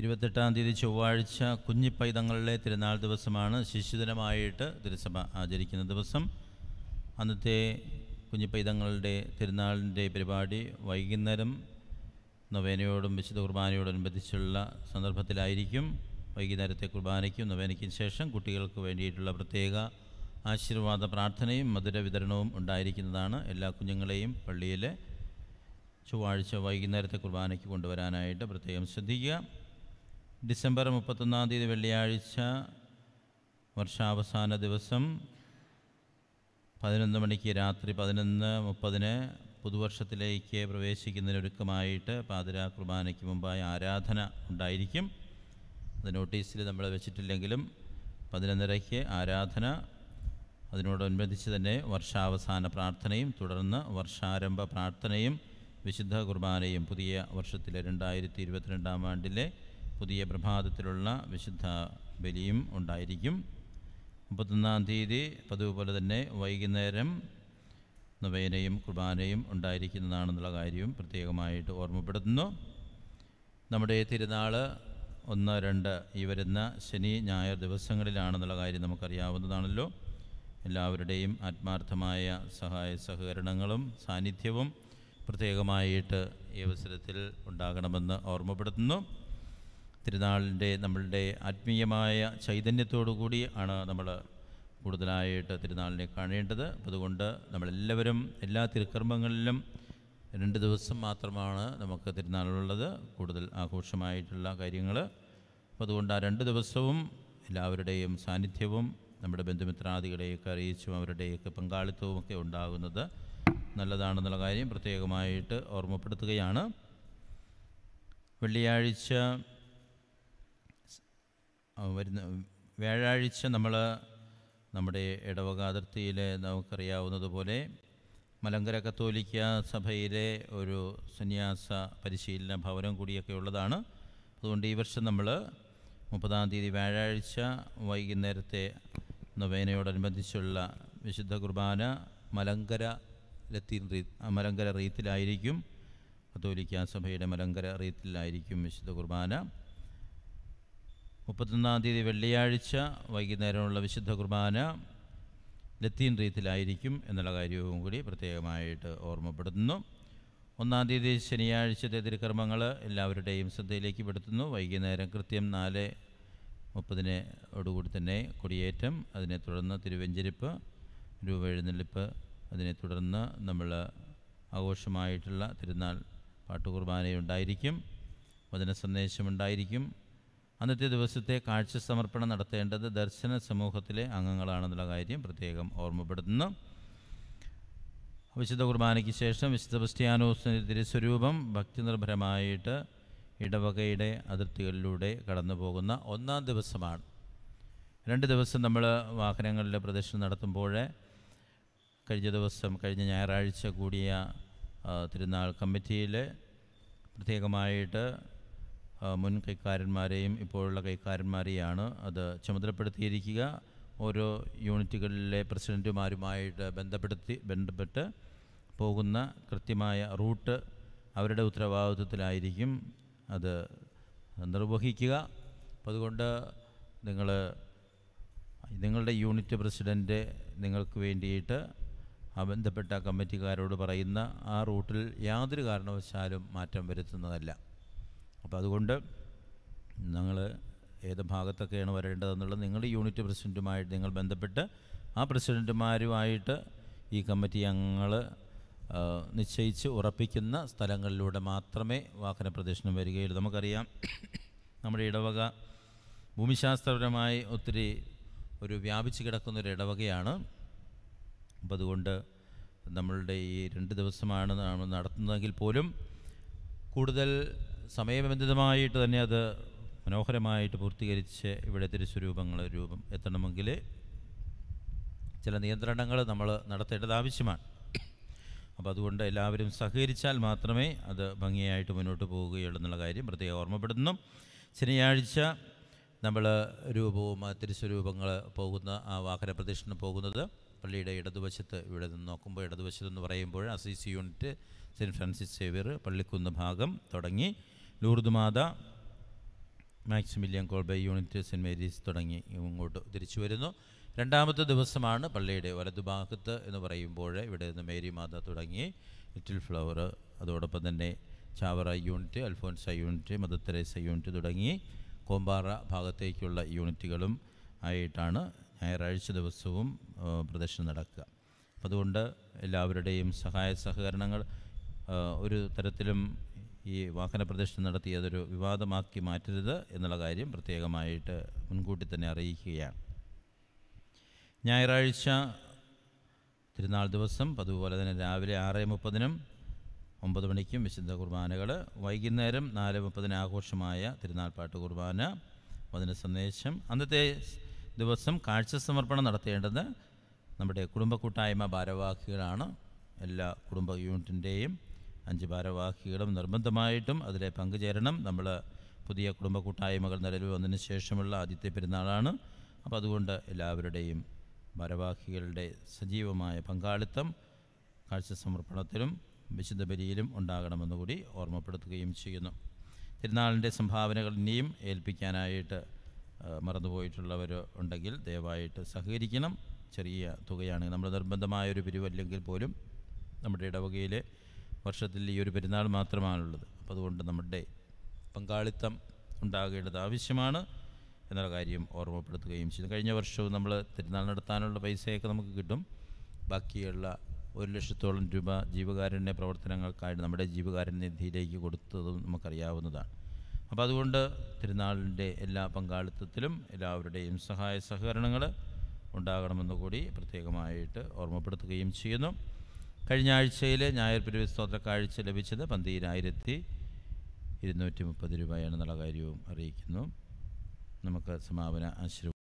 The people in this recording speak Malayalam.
ഇരുപത്തെട്ടാം തീയതി ചൊവ്വാഴ്ച കുഞ്ഞിപ്പൈതങ്ങളുടെ തിരുനാൾ ദിവസമാണ് ശിശുദിനമായിട്ട് തിരുസഭ ആചരിക്കുന്ന ദിവസം അന്നത്തെ കുഞ്ഞിപ്പൈതങ്ങളുടെ തിരുനാളിൻ്റെ പരിപാടി വൈകുന്നേരം നൊവേനയോടും വിശുദ്ധ കുർബാനയോടനുബന്ധിച്ചുള്ള സന്ദർഭത്തിലായിരിക്കും വൈകുന്നേരത്തെ കുർബാനയ്ക്കും നൊവേനയ്ക്കും ശേഷം കുട്ടികൾക്ക് വേണ്ടിയിട്ടുള്ള പ്രത്യേക ആശീർവാദ പ്രാർത്ഥനയും മധുര വിതരണവും ഉണ്ടായിരിക്കുന്നതാണ് എല്ലാ കുഞ്ഞുങ്ങളെയും പള്ളിയിലെ ചൊവ്വാഴ്ച വൈകുന്നേരത്തെ കുർബാനയ്ക്ക് കൊണ്ടുവരാനായിട്ട് പ്രത്യേകം ശ്രദ്ധിക്കുക ഡിസംബർ മുപ്പത്തൊന്നാം തീയതി വെള്ളിയാഴ്ച വർഷാവസാന ദിവസം പതിനൊന്ന് മണിക്ക് രാത്രി പതിനൊന്ന് മുപ്പതിന് പുതുവർഷത്തിലേക്ക് പ്രവേശിക്കുന്നതിനൊരുക്കമായിട്ട് പാതിര കുർബാനയ്ക്ക് മുമ്പായി ആരാധന ഉണ്ടായിരിക്കും അത് നോട്ടീസിൽ നമ്മൾ വെച്ചിട്ടില്ലെങ്കിലും പതിനൊന്നരയ്ക്ക് ആരാധന അതിനോടനുബന്ധിച്ച് തന്നെ വർഷാവസാന പ്രാർത്ഥനയും തുടർന്ന് വർഷാരംഭ പ്രാർത്ഥനയും വിശുദ്ധ കുർബാനയും പുതിയ വർഷത്തിലെ രണ്ടായിരത്തി ഇരുപത്തിരണ്ടാം ആണ്ടിലെ പുതിയ പ്രഭാതത്തിലുള്ള വിശുദ്ധ ബലിയും ഉണ്ടായിരിക്കും മുപ്പത്തൊന്നാം തീയതി പതിവ് പോലെ തന്നെ വൈകുന്നേരം നൊവേനയും കുർബാനയും ഉണ്ടായിരിക്കുന്നതാണെന്നുള്ള കാര്യവും പ്രത്യേകമായിട്ട് ഓർമ്മപ്പെടുത്തുന്നു നമ്മുടെ തിരുനാൾ ഒന്ന് രണ്ട് ഈ വരുന്ന ശനി ഞായർ ദിവസങ്ങളിലാണെന്നുള്ള കാര്യം നമുക്കറിയാവുന്നതാണല്ലോ എല്ലാവരുടെയും ആത്മാർത്ഥമായ സഹായ സഹകരണങ്ങളും സാന്നിധ്യവും പ്രത്യേകമായിട്ട് ഈ അവസരത്തിൽ ഉണ്ടാകണമെന്ന് ഓർമ്മപ്പെടുത്തുന്നു തിരുനാളിൻ്റെ നമ്മളുടെ ആത്മീയമായ ചൈതന്യത്തോടു കൂടി ആണ് നമ്മൾ കൂടുതലായിട്ട് തിരുനാളിനെ കാണേണ്ടത് അതുകൊണ്ട് നമ്മളെല്ലാവരും എല്ലാ തിരുക്കർമ്മങ്ങളിലും രണ്ട് ദിവസം മാത്രമാണ് നമുക്ക് തിരുനാളുള്ളത് കൂടുതൽ ആഘോഷമായിട്ടുള്ള കാര്യങ്ങൾ അപ്പോൾ അതുകൊണ്ട് ആ രണ്ട് ദിവസവും എല്ലാവരുടെയും സാന്നിധ്യവും നമ്മുടെ ബന്ധുമിത്രാദികളെയൊക്കെ അറിയിച്ചും അവരുടെയൊക്കെ പങ്കാളിത്തവും ഒക്കെ ഉണ്ടാകുന്നത് നല്ലതാണെന്നുള്ള കാര്യം പ്രത്യേകമായിട്ട് ഓർമ്മപ്പെടുത്തുകയാണ് വെള്ളിയാഴ്ച വരുന്ന വ്യാഴാഴ്ച നമ്മൾ നമ്മുടെ ഇടവക അതിർത്തിയിൽ നമുക്കറിയാവുന്നതുപോലെ മലങ്കര കത്തോലിക്ക സഭയിലെ ഒരു സന്യാസ പരിശീലന ഭവനം കൂടിയൊക്കെ ഉള്ളതാണ് അതുകൊണ്ട് ഈ വർഷം നമ്മൾ മുപ്പതാം തീയതി വ്യാഴാഴ്ച വൈകുന്നേരത്തെ നൊവേനയോടനുബന്ധിച്ചുള്ള വിശുദ്ധ കുർബാന മലങ്കര ലത്തീൻ റീ മലങ്കര റീത്തിലായിരിക്കും കത്തോലിക്ക സഭയുടെ മലങ്കര റീത്തിലായിരിക്കും വിശുദ്ധ കുർബാന മുപ്പത്തൊന്നാം തീയതി വെള്ളിയാഴ്ച വൈകുന്നേരമുള്ള വിശുദ്ധ കുർബാന ലത്തീൻ റീത്തിലായിരിക്കും എന്നുള്ള കാര്യവും കൂടി പ്രത്യേകമായിട്ട് ഓർമ്മപ്പെടുത്തുന്നു ഒന്നാം തീയതി ശനിയാഴ്ചത്തെ തിരുക്കർമ്മങ്ങൾ എല്ലാവരുടെയും ശ്രദ്ധയിലേക്ക് പെടുത്തുന്നു വൈകുന്നേരം കൃത്യം നാല് മുപ്പതിനോടുകൂടി തന്നെ കൊടിയേറ്റം അതിനെ തുടർന്ന് രൂപ എഴുന്നള്ളിപ്പ് അതിനെ തുടർന്ന് നമ്മൾ ആഘോഷമായിട്ടുള്ള തിരുനാൾ പാട്ടുകുർബാനയുണ്ടായിരിക്കും വചന സന്ദേശമുണ്ടായിരിക്കും അന്നത്തെ ദിവസത്തെ കാഴ്ച സമർപ്പണം നടത്തേണ്ടത് ദർശന സമൂഹത്തിലെ അംഗങ്ങളാണെന്നുള്ള കാര്യം പ്രത്യേകം ഓർമ്മപ്പെടുത്തുന്നു വിശുദ്ധ കുർബാനയ്ക്ക് ശേഷം വിശുദ്ധ ക്രിസ്ത്യാനോസിൻ്റെ തിരുസ്വരൂപം ഭക്തിനിർഭരമായിട്ട് ഇടവകയുടെ അതിർത്തികളിലൂടെ കടന്നു പോകുന്ന ഒന്നാം ദിവസമാണ് രണ്ട് ദിവസം നമ്മൾ വാഹനങ്ങളിൽ പ്രദർശനം നടത്തുമ്പോൾ കഴിഞ്ഞ ദിവസം കഴിഞ്ഞ ഞായറാഴ്ച കൂടിയ തിരുനാൾ കമ്മിറ്റിയിൽ പ്രത്യേകമായിട്ട് മുൻ കൈക്കാരന്മാരെയും ഇപ്പോഴുള്ള കൈക്കാരന്മാരെയാണ് അത് ചുമതലപ്പെടുത്തിയിരിക്കുക ഓരോ യൂണിറ്റുകളിലെ പ്രസിഡൻറ്റുമാരുമായിട്ട് ബന്ധപ്പെടുത്തി ബന്ധപ്പെട്ട് പോകുന്ന കൃത്യമായ റൂട്ട് അവരുടെ ഉത്തരവാദിത്വത്തിലായിരിക്കും അത് നിർവഹിക്കുക അപ്പോൾ അതുകൊണ്ട് നിങ്ങൾ നിങ്ങളുടെ യൂണിറ്റ് പ്രസിഡൻ്റ് നിങ്ങൾക്ക് വേണ്ടിയിട്ട് ആ ബന്ധപ്പെട്ട കമ്മിറ്റിക്കാരോട് പറയുന്ന ആ റൂട്ടിൽ യാതൊരു കാരണവശാലും മാറ്റം വരുത്തുന്നതല്ല അപ്പോൾ അതുകൊണ്ട് നിങ്ങൾ ഏത് ഭാഗത്തൊക്കെയാണ് വരേണ്ടതെന്നുള്ളത് നിങ്ങളുടെ യൂണിറ്റ് പ്രസിഡൻറ്റുമായിട്ട് നിങ്ങൾ ബന്ധപ്പെട്ട് ആ പ്രസിഡൻറ്റുമാരുമായിട്ട് ഈ കമ്മിറ്റി ഞങ്ങൾ നിശ്ചയിച്ച് ഉറപ്പിക്കുന്ന സ്ഥലങ്ങളിലൂടെ മാത്രമേ വാഹന പ്രദർശനം വരികയുള്ളൂ നമുക്കറിയാം നമ്മുടെ ഇടവക ഭൂമിശാസ്ത്രപരമായി ഒത്തിരി ഒരു വ്യാപിച്ചു കിടക്കുന്നൊരു ഇടവകയാണ് അപ്പം അതുകൊണ്ട് നമ്മളുടെ ഈ രണ്ട് ദിവസമാണ് നടത്തുന്നതെങ്കിൽ പോലും കൂടുതൽ സമയബന്ധിതമായിട്ട് തന്നെ അത് മനോഹരമായിട്ട് പൂർത്തീകരിച്ച് ഇവിടെ തിരുസ്വരൂപങ്ങൾ രൂപം എത്തണമെങ്കിൽ ചില നിയന്ത്രണങ്ങൾ നമ്മൾ നടത്തേണ്ടത് ആവശ്യമാണ് അപ്പോൾ അതുകൊണ്ട് എല്ലാവരും സഹകരിച്ചാൽ മാത്രമേ അത് ഭംഗിയായിട്ട് മുന്നോട്ട് പോവുകയുള്ളൂ എന്നുള്ള കാര്യം പ്രത്യേകം ഓർമ്മപ്പെടുന്നു ശനിയാഴ്ച നമ്മൾ രൂപവും തിരുസ്വരൂപങ്ങൾ പോകുന്ന ആ വാഹന പ്രദക്ഷിണം പോകുന്നത് പള്ളിയുടെ ഇടതുവശത്ത് ഇവിടെ നിന്ന് നോക്കുമ്പോൾ ഇടതുവശത്ത് എന്ന് പറയുമ്പോൾ Assisi unit saint Francis Xavier Pallikkunnu ഭാഗം തുടങ്ങി ലൂർദ് മാത Maximilian Kolbe unit saint Mary's തുടങ്ങി ഇങ്ങോട്ട് തിരിച്ചു വരുന്നു രണ്ടാമത്തെ ദിവസമാണ് പള്ളിയുടെ വലതുഭാഗത്ത് എന്ന് പറയുമ്പോൾ ഇവിടെ നിന്ന് മേരി മാത തുടങ്ങി ലിറ്റിൽ ഫ്ലവർ അതോടൊപ്പം തന്നെ Chavara unit Alphonsa unit Mother Teresa unit തുടങ്ങി കോമ്പാറ ഭാഗത്തേക്കുള്ള യൂണിറ്റുകളും ആയിട്ടാണ് ഞായറാഴ്ച ദിവസവും പ്രദർശനം നടക്കുക അതുകൊണ്ട് എല്ലാവരുടെയും സഹായ സഹകരണങ്ങൾ ഒരു തരത്തിലും ഈ വാഹന പ്രദർശനം നടത്തി അതൊരു വിവാദമാക്കി മാറ്റരുത് എന്നുള്ള കാര്യം പ്രത്യേകമായിട്ട് മുൻകൂട്ടി തന്നെ അറിയിക്കുകയാണ് ഞായറാഴ്ച തിരുനാൾ ദിവസം പതുപോലെ തന്നെ രാവിലെ ആറ് മുപ്പതിനും ഒമ്പത് മണിക്കും വിശുദ്ധ കുർബാനകൾ വൈകുന്നേരം നാല് മുപ്പതിന് ആഘോഷമായ തിരുനാൾ പാട്ട് കുർബാന വചന സന്ദേശം അന്നത്തെ ദിവസം കാഴ്ച സമർപ്പണം നടത്തേണ്ടത് നമ്മുടെ കുടുംബ കൂട്ടായ്മ ഭാരവാഹികളാണ് എല്ലാ കുടുംബ യൂണിറ്റിൻ്റെയും അഞ്ച് ഭാരവാഹികളും നിർബന്ധമായിട്ടും അതിലെ പങ്കുചേരണം നമ്മൾ പുതിയ കുടുംബ കൂട്ടായ്മകൾ നിലവിൽ വന്നതിന് ശേഷമുള്ള ആദ്യത്തെ പെരുന്നാളാണ് അപ്പോൾ അതുകൊണ്ട് എല്ലാവരുടെയും ഭാരവാഹികളുടെ സജീവമായ പങ്കാളിത്തം കാഴ്ച സമർപ്പണത്തിലും വിശുദ്ധ ബലിയിലും ഉണ്ടാകണമെന്നുകൂടി ഓർമ്മപ്പെടുത്തുകയും ചെയ്യുന്നു തിരുനാളിൻ്റെ സംഭാവനകൾ ഇനിയും ഏൽപ്പിക്കാനായിട്ട് മറന്നുപോയിട്ടുള്ളവർ ഉണ്ടെങ്കിൽ ദയവായിട്ട് സഹകരിക്കണം ചെറിയ തുകയാണ് നമ്മൾ നിർബന്ധമായൊരു പിരിവല്ലെങ്കിൽ പോലും നമ്മുടെ ഇടവകയിലെ വർഷത്തിൽ ഈ ഒരു പെരുന്നാൾ മാത്രമാണുള്ളത് അപ്പോൾ അതുകൊണ്ട് നമ്മുടെ പങ്കാളിത്തം ഉണ്ടാകേണ്ടത് ആവശ്യമാണ് എന്നുള്ള കാര്യം ഓർമ്മപ്പെടുത്തുകയും ചെയ്തു കഴിഞ്ഞ വർഷവും നമ്മൾ തിരുനാൾ നടത്താനുള്ള പൈസയൊക്കെ നമുക്ക് കിട്ടും ബാക്കിയുള്ള ഒരു ലക്ഷത്തോളം രൂപ ജീവകാരുണ്യ പ്രവർത്തനങ്ങൾക്കായിട്ട് നമ്മുടെ ജീവകാരുണ്യ നിധിയിലേക്ക് കൊടുത്തതും നമുക്കറിയാവുന്നതാണ് അപ്പോൾ അതുകൊണ്ട് തിരുനാളിൻ്റെ എല്ലാ പങ്കാളിത്തത്തിലും എല്ലാവരുടെയും സഹായ സഹകരണങ്ങൾ ഉണ്ടാകണമെന്ന് കൂടി പ്രത്യേകമായിട്ട് ഓർമ്മപ്പെടുത്തുകയും ചെയ്യുന്നു കഴിഞ്ഞ ആഴ്ചയിലെ ഞായർ പിരിവ് സ്തോത്ര കാഴ്ച ലഭിച്ചത് പന്തിരായിരത്തി ഇരുന്നൂറ്റി മുപ്പത് രൂപയാണെന്നുള്ള കാര്യവും അറിയിക്കുന്നു നമുക്ക് സമാപന ആശീർവാദം